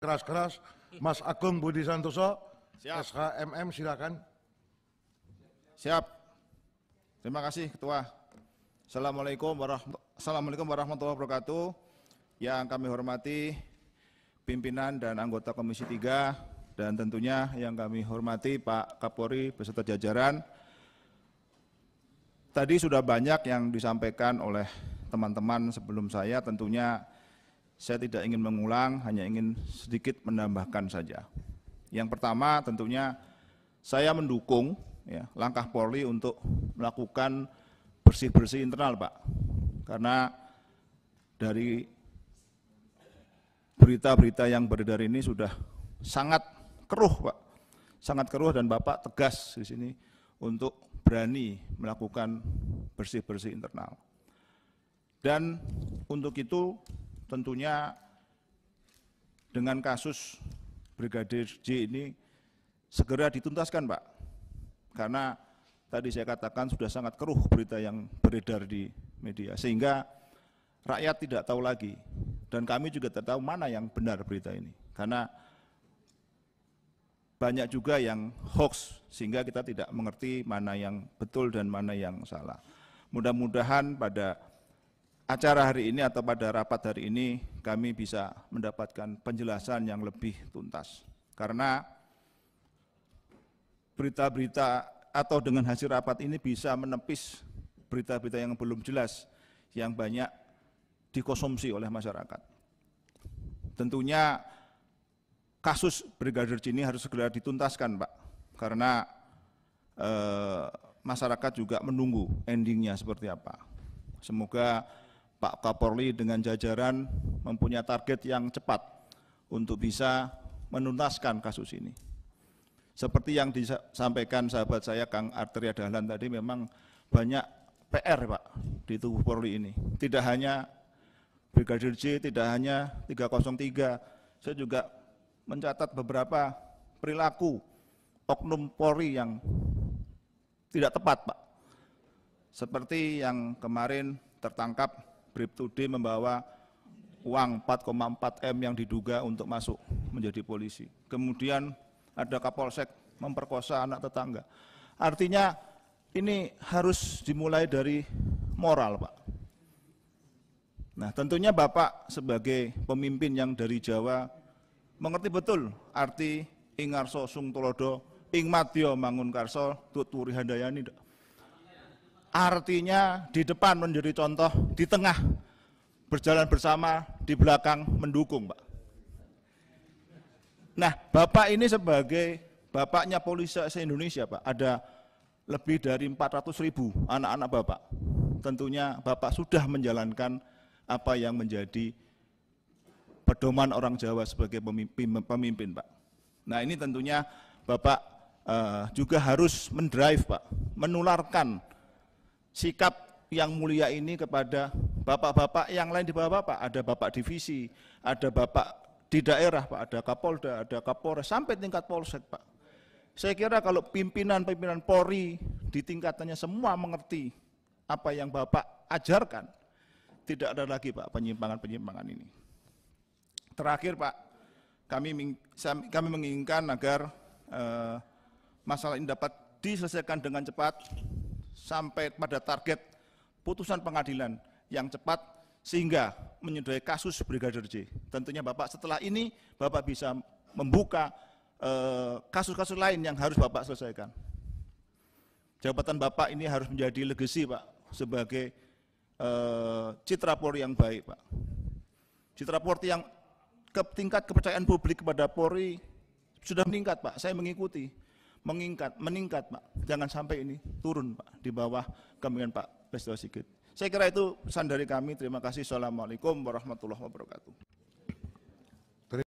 keras-keras. Mas Agung Budi Santoso, Siap. SHMM silakan. Siap. Terima kasih Ketua. Assalamualaikum warahmatullahi, Assalamualaikum warahmatullahi wabarakatuh. Yang kami hormati pimpinan dan anggota Komisi 3 dan tentunya yang kami hormati Pak Kapolri beserta jajaran. Tadi sudah banyak yang disampaikan oleh teman-teman sebelum saya tentunya saya tidak ingin mengulang, hanya ingin sedikit menambahkan saja. Yang pertama tentunya saya mendukung ya, langkah Polri untuk melakukan bersih-bersih internal Pak. Karena dari berita-berita yang beredar ini sudah sangat keruh Pak. Sangat keruh dan Bapak tegas di sini untuk berani melakukan bersih-bersih internal. Dan untuk itu tentunya dengan kasus Brigadir J ini segera dituntaskan Pak. Karena tadi saya katakan sudah sangat keruh berita yang beredar di media. Sehingga rakyat tidak tahu lagi. Dan kami juga tidak tahu mana yang benar berita ini. Karena banyak juga yang hoax sehingga kita tidak mengerti mana yang betul dan mana yang salah. Mudah-mudahan pada acara hari ini atau pada rapat hari ini kami bisa mendapatkan penjelasan yang lebih tuntas. Karena berita-berita atau dengan hasil rapat ini bisa menepis berita-berita yang belum jelas yang banyak dikonsumsi oleh masyarakat. Tentunya kasus Brigadir ini harus segera dituntaskan, Pak, karena eh, masyarakat juga menunggu endingnya seperti apa. Semoga Pak Kapolri dengan jajaran mempunyai target yang cepat untuk bisa menuntaskan kasus ini. Seperti yang disampaikan sahabat saya Kang Arteria Dahlan tadi memang banyak PR Pak di tubuh Polri ini. Tidak hanya Brigadir J, tidak hanya 303, saya juga mencatat beberapa perilaku oknum Polri yang tidak tepat Pak. Seperti yang kemarin tertangkap Bribtu Tudi membawa uang 4,4 M yang diduga untuk masuk menjadi polisi. Kemudian ada Kapolsek memperkosa anak tetangga. Artinya ini harus dimulai dari moral, Pak. Nah, tentunya Bapak sebagai pemimpin yang dari Jawa mengerti betul arti ingarso sung tulodo ing mangun karso tuturi handayani. Artinya di depan menjadi contoh, di tengah berjalan bersama, di belakang mendukung, Pak. Nah, Bapak ini sebagai bapaknya polisi se-Indonesia, Pak, ada lebih dari 400 ribu anak-anak Bapak. Tentunya Bapak sudah menjalankan apa yang menjadi pedoman orang Jawa sebagai pemimpin, pemimpin Pak. Nah ini tentunya Bapak eh, juga harus mendrive Pak, menularkan sikap yang mulia ini kepada bapak-bapak yang lain di bawah bapak. Ada bapak divisi, ada bapak di daerah Pak, ada Kapolda, ada Kapolres, sampai tingkat Polsek Pak. Saya kira kalau pimpinan-pimpinan Polri di tingkatannya semua mengerti apa yang Bapak ajarkan, tidak ada lagi Pak penyimpangan-penyimpangan ini. Terakhir Pak, kami kami menginginkan agar eh, masalah ini dapat diselesaikan dengan cepat sampai pada target putusan pengadilan yang cepat sehingga menyudahi kasus Brigadir J. Tentunya Bapak setelah ini Bapak bisa membuka eh, kasus-kasus eh, lain yang harus Bapak selesaikan. Jabatan Bapak ini harus menjadi legasi Pak sebagai eh, citra Polri yang baik Pak. Citra Polri yang ke tingkat kepercayaan publik kepada Polri sudah meningkat Pak, saya mengikuti meningkat, meningkat Pak. Jangan sampai ini turun Pak di bawah kemungkinan Pak Presiden Sigit. Saya kira itu pesan dari kami. Terima kasih. Assalamualaikum warahmatullahi wabarakatuh.